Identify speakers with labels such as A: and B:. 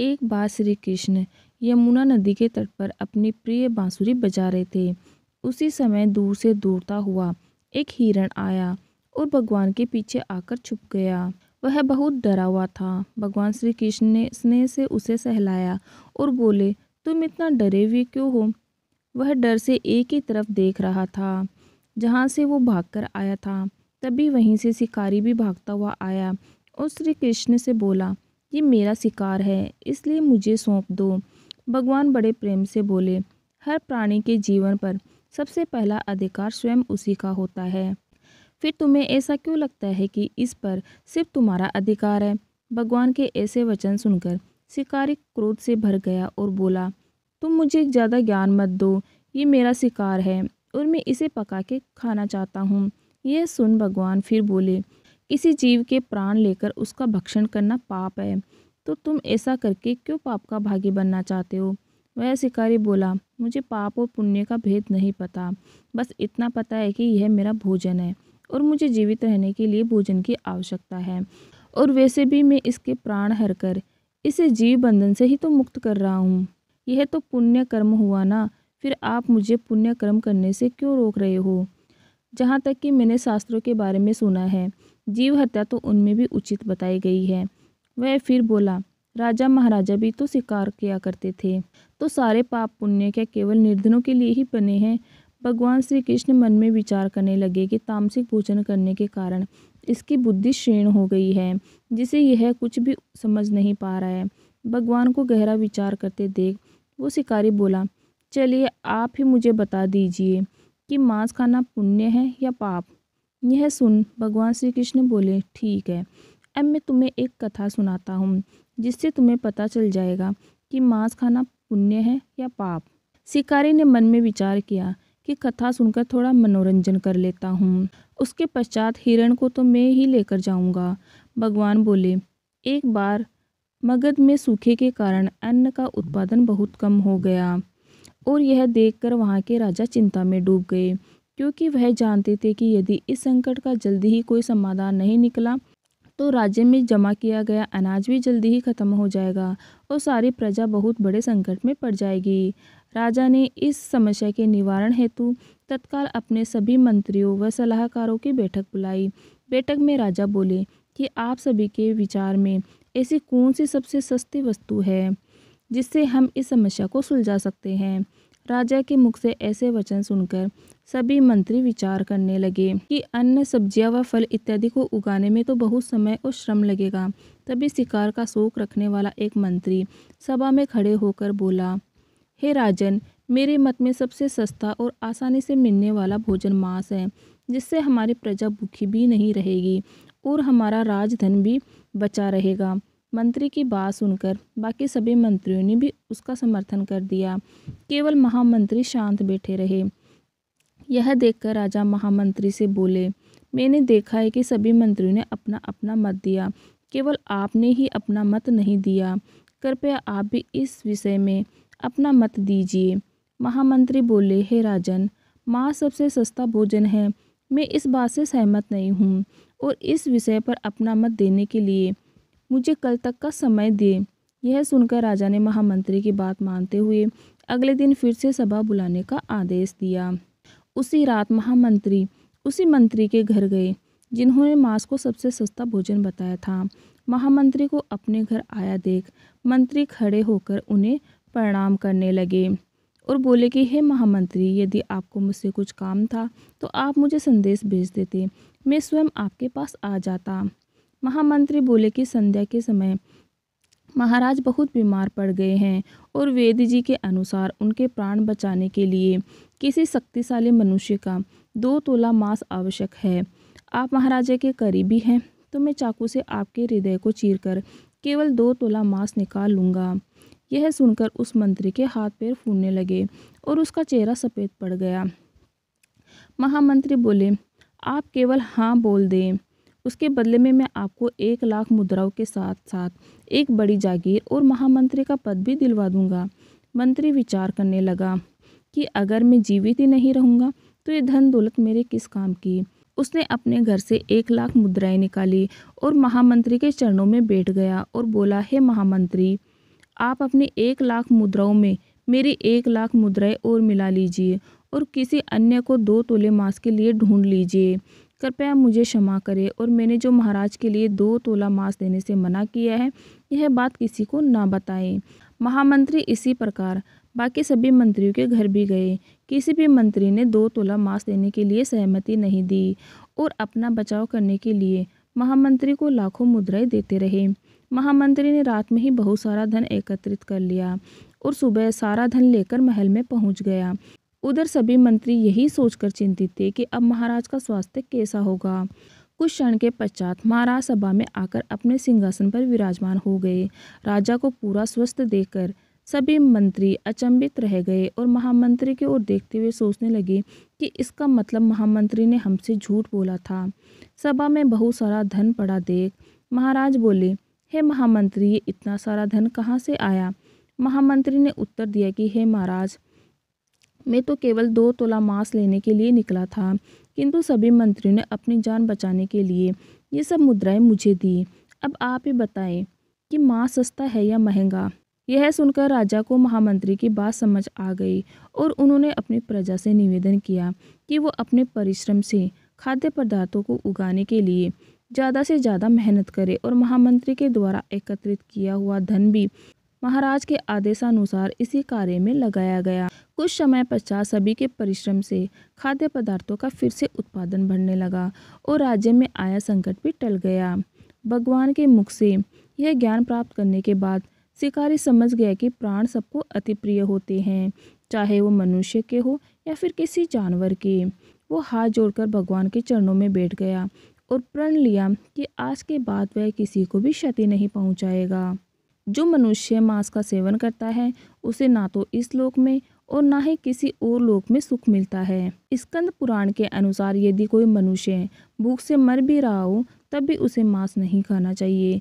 A: एक बार श्री कृष्ण यमुना नदी के तट पर अपनी प्रिय बांसुरी बजा रहे थे उसी समय दूर से दौड़ता हुआ एक हिरण आया और भगवान के पीछे आकर छुप गया वह बहुत डरा हुआ था भगवान श्री कृष्ण ने स्नेह से उसे सहलाया और बोले तुम इतना डरे हुए क्यों हो वह डर से एक ही तरफ देख रहा था जहाँ से वो भागकर आया था तभी वहीं से शिकारी भी भागता हुआ आया और श्री कृष्ण से बोला ये मेरा शिकार है इसलिए मुझे सौंप दो भगवान बड़े प्रेम से बोले हर प्राणी के जीवन पर सबसे पहला अधिकार स्वयं उसी का होता है फिर तुम्हें ऐसा क्यों लगता है कि इस पर सिर्फ तुम्हारा अधिकार है भगवान के ऐसे वचन सुनकर शिकारी क्रोध से भर गया और बोला तुम मुझे ज़्यादा ज्ञान मत दो ये मेरा शिकार है और मैं इसे पका के खाना चाहता हूँ यह सुन भगवान फिर बोले किसी जीव के प्राण लेकर उसका भक्षण करना पाप है तो तुम ऐसा करके क्यों पाप का भागी बनना चाहते हो वह शिकारी बोला मुझे पाप और पुण्य का भेद नहीं पता बस इतना पता है कि यह मेरा भोजन है और मुझे जीवित रहने के लिए भोजन की आवश्यकता है और वैसे भी मैं इसके प्राण हर कर इसे जीव बंधन से ही तो मुक्त कर रहा हूँ यह तो पुण्य कर्म हुआ ना फिर आप मुझे पुण्य कर्म करने से क्यों रोक रहे हो जहाँ तक कि मैंने शास्त्रों के बारे में सुना है जीव हत्या तो उनमें भी उचित बताई गई है वह फिर बोला राजा महाराजा भी तो शिकार किया करते थे तो सारे पाप पुण्य क्या केवल निर्धनों के लिए ही बने हैं भगवान श्री कृष्ण मन में विचार करने लगे कि तामसिक भोजन करने के कारण इसकी बुद्धि क्षीण हो गई है जिसे यह कुछ भी समझ नहीं पा रहा है भगवान को गहरा विचार करते देख वो शिकारी बोला चलिए आप ही मुझे बता दीजिए कि मांस खाना पुण्य है या पाप यह सुन भगवान श्री कृष्ण बोले ठीक है अब मैं तुम्हें एक कथा सुनाता हूँ जिससे तुम्हें पता चल जाएगा कि मांस खाना पुण्य है या पाप शिकारी ने मन में विचार किया कि कथा सुनकर थोड़ा मनोरंजन कर लेता हूँ उसके पश्चात हिरण को तो मैं ही लेकर जाऊँगा भगवान बोले एक बार मगध में सूखे के कारण अन्न का उत्पादन बहुत कम हो गया और यह देखकर वहाँ के राजा चिंता में डूब गए क्योंकि वह जानते थे कि यदि इस संकट का जल्दी ही कोई समाधान नहीं निकला तो राज्य में जमा किया गया अनाज भी जल्दी ही खत्म हो जाएगा और सारी प्रजा बहुत बड़े संकट में पड़ जाएगी राजा ने इस समस्या के निवारण हेतु तत्काल अपने सभी मंत्रियों व सलाहकारों की बैठक बुलाई बैठक में राजा बोले कि आप सभी के विचार में ऐसी कौन सी सबसे सस्ती वस्तु है जिससे हम इस समस्या को सुलझा सकते हैं राजा के मुख से ऐसे वचन सुनकर सभी मंत्री विचार करने लगे कि अन्य सब्जियां व फल इत्यादि को उगाने में तो बहुत समय और श्रम लगेगा तभी शिकार का शोक रखने वाला एक मंत्री सभा में खड़े होकर बोला हे राजन मेरे मत में सबसे सस्ता और आसानी से मिलने वाला भोजन मांस है जिससे हमारी प्रजा भूखी भी नहीं रहेगी और हमारा राजधन भी बचा रहेगा मंत्री की बात सुनकर बाकी सभी मंत्रियों ने भी उसका समर्थन कर दिया केवल महामंत्री शांत बैठे रहे यह देखकर राजा महामंत्री से बोले मैंने देखा है कि सभी मंत्रियों ने अपना अपना मत दिया केवल आपने ही अपना मत नहीं दिया कृपया आप भी इस विषय में अपना मत दीजिए महामंत्री बोले हे राजन माँ सबसे सस्ता भोजन है मैं इस बात से सहमत नहीं हूँ और इस विषय पर अपना मत देने के लिए मुझे कल तक का समय दे यह सुनकर राजा ने महामंत्री की बात मानते हुए अगले दिन फिर से सभा बुलाने का आदेश दिया उसी रात महामंत्री उसी मंत्री के घर गए जिन्होंने मांस को सबसे सस्ता भोजन बताया था महामंत्री को अपने घर आया देख मंत्री खड़े होकर उन्हें प्रणाम करने लगे और बोले कि हे महामंत्री यदि आपको मुझसे कुछ काम था तो आप मुझे संदेश भेज देते मैं स्वयं आपके पास आ जाता महामंत्री बोले कि संध्या के समय महाराज बहुत बीमार पड़ गए हैं और वेद जी के अनुसार उनके प्राण बचाने के लिए किसी शक्तिशाली मनुष्य का दो तोला मांस आवश्यक है आप महाराजा के करीबी हैं तो मैं चाकू से आपके हृदय को चीरकर केवल दो तोला मांस निकाल लूँगा यह सुनकर उस मंत्री के हाथ पैर फूलने लगे और उसका चेहरा सफ़ेद पड़ गया महामंत्री बोले आप केवल हाँ बोल दें उसके बदले में मैं आपको एक लाख मुद्राओं के साथ साथ एक बड़ी जागीर और महामंत्री का पद भी दिलवा दूंगा मंत्री विचार करने लगा कि अगर मैं जीवित ही नहीं रहूँगा तो ये धन दौलत मेरे किस काम की उसने अपने घर से एक लाख मुद्राएं निकाली और महामंत्री के चरणों में बैठ गया और बोला हे महामंत्री आप अपनी एक लाख मुद्राओं में मेरी एक लाख मुद्राएं और मिला लीजिए और किसी अन्य को दो तोले मास के लिए ढूंढ लीजिए कृपया मुझे क्षमा करें और मैंने जो महाराज के लिए दो तोला मांस देने से मना किया है यह बात किसी को ना बताएं महामंत्री इसी प्रकार बाकी सभी मंत्रियों के घर भी गए किसी भी मंत्री ने दो तोला मांस देने के लिए सहमति नहीं दी और अपना बचाव करने के लिए महामंत्री को लाखों मुद्राएं देते रहे महामंत्री ने रात में ही बहुत सारा धन एकत्रित कर लिया और सुबह सारा धन लेकर महल में पहुंच गया उधर सभी मंत्री यही सोचकर चिंतित थे कि अब महाराज का स्वास्थ्य कैसा होगा कुछ क्षण के पश्चात महाराज सभा में आकर अपने सिंहासन पर विराजमान हो गए राजा को पूरा स्वस्थ देखकर सभी मंत्री अचंभित रह गए और महामंत्री की ओर देखते हुए सोचने लगे कि इसका मतलब महामंत्री ने हमसे झूठ बोला था सभा में बहुत सारा धन पड़ा देख महाराज बोले हे महामंत्री ये इतना सारा धन कहाँ से आया महामंत्री ने उत्तर दिया कि हे महाराज मैं तो केवल दो तोला मांस लेने के लिए निकला था किंतु सभी मंत्रियों ने अपनी जान बचाने के लिए ये सब मुद्राएं मुझे दी अब आप ही बताएं कि मांस सस्ता है या महंगा यह सुनकर राजा को महामंत्री की बात समझ आ गई और उन्होंने अपनी प्रजा से निवेदन किया कि वो अपने परिश्रम से खाद्य पदार्थों को उगाने के लिए ज़्यादा से ज़्यादा मेहनत करे और महामंत्री के द्वारा एकत्रित किया हुआ धन भी महाराज के आदेशानुसार इसी कार्य में लगाया गया कुछ समय पश्चात सभी के परिश्रम से खाद्य पदार्थों का फिर से उत्पादन बढ़ने लगा और राज्य में आया संकट भी टल गया भगवान के मुख से यह ज्ञान प्राप्त करने के बाद शिकारी समझ गया कि प्राण सबको अति प्रिय होते हैं चाहे वो मनुष्य के हो या फिर किसी जानवर के वो हाथ जोड़कर भगवान के चरणों में बैठ गया और प्रण लिया कि आज के बाद वह किसी को भी क्षति नहीं पहुंचाएगा जो मनुष्य मांस का सेवन करता है उसे ना तो इस लोक में और ना ही किसी और लोक में सुख मिलता है स्कंद पुराण के अनुसार यदि कोई मनुष्य भूख से मर भी रहा हो तब भी उसे मांस नहीं खाना चाहिए